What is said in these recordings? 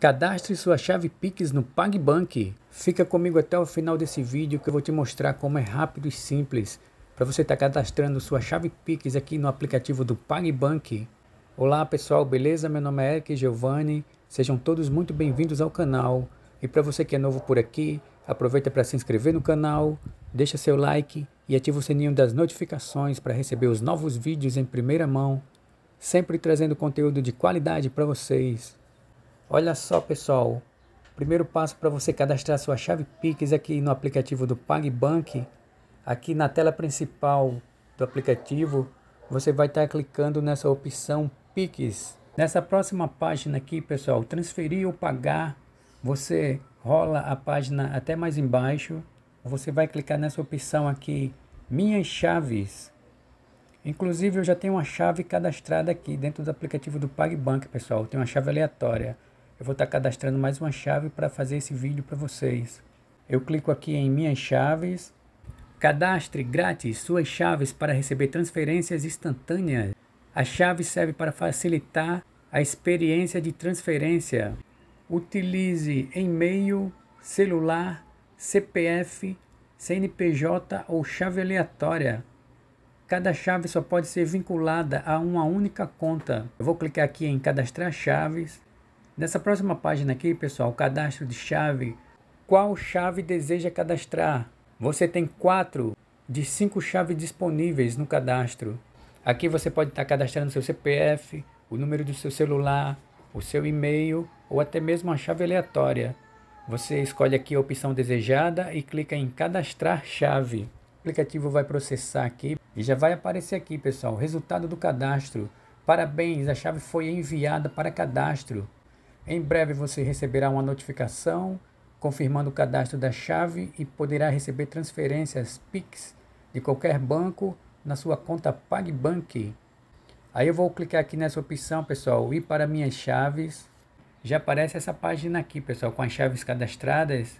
Cadastre sua chave Pix no PagBank. Fica comigo até o final desse vídeo que eu vou te mostrar como é rápido e simples para você estar tá cadastrando sua chave Pix aqui no aplicativo do PagBank. Olá pessoal, beleza? Meu nome é Eric Giovanni. Sejam todos muito bem-vindos ao canal. E para você que é novo por aqui, aproveita para se inscrever no canal, deixa seu like e ativa o sininho das notificações para receber os novos vídeos em primeira mão, sempre trazendo conteúdo de qualidade para vocês. Olha só, pessoal. O primeiro passo para você cadastrar sua chave Pix aqui no aplicativo do PagBank. Aqui na tela principal do aplicativo, você vai estar tá clicando nessa opção Pix. Nessa próxima página aqui, pessoal, transferir ou pagar, você rola a página até mais embaixo. Você vai clicar nessa opção aqui, minhas chaves. Inclusive, eu já tenho uma chave cadastrada aqui dentro do aplicativo do PagBank, pessoal. Tem uma chave aleatória. Eu vou estar tá cadastrando mais uma chave para fazer esse vídeo para vocês. Eu clico aqui em minhas chaves. Cadastre grátis suas chaves para receber transferências instantâneas. A chave serve para facilitar a experiência de transferência. Utilize e-mail, celular, CPF, CNPJ ou chave aleatória. Cada chave só pode ser vinculada a uma única conta. Eu vou clicar aqui em cadastrar chaves. Nessa próxima página aqui, pessoal, cadastro de chave. Qual chave deseja cadastrar? Você tem quatro de cinco chaves disponíveis no cadastro. Aqui você pode estar cadastrando seu CPF, o número do seu celular, o seu e-mail ou até mesmo a chave aleatória. Você escolhe aqui a opção desejada e clica em cadastrar chave. O aplicativo vai processar aqui e já vai aparecer aqui, pessoal, o resultado do cadastro. Parabéns, a chave foi enviada para cadastro. Em breve você receberá uma notificação confirmando o cadastro da chave e poderá receber transferências PIX de qualquer banco na sua conta PagBank. Aí eu vou clicar aqui nessa opção, pessoal, ir para minhas chaves. Já aparece essa página aqui, pessoal, com as chaves cadastradas.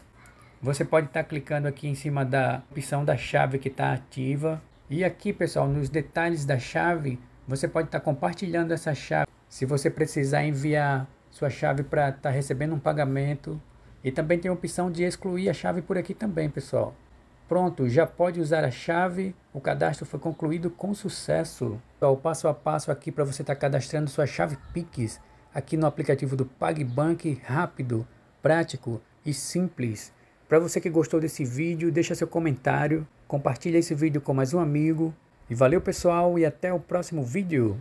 Você pode estar tá clicando aqui em cima da opção da chave que está ativa. E aqui, pessoal, nos detalhes da chave, você pode estar tá compartilhando essa chave. Se você precisar enviar sua chave para estar tá recebendo um pagamento. E também tem a opção de excluir a chave por aqui também, pessoal. Pronto, já pode usar a chave. O cadastro foi concluído com sucesso. O passo a passo aqui para você estar tá cadastrando sua chave Pix aqui no aplicativo do PagBank, rápido, prático e simples. Para você que gostou desse vídeo, deixa seu comentário, compartilha esse vídeo com mais um amigo. E valeu pessoal e até o próximo vídeo.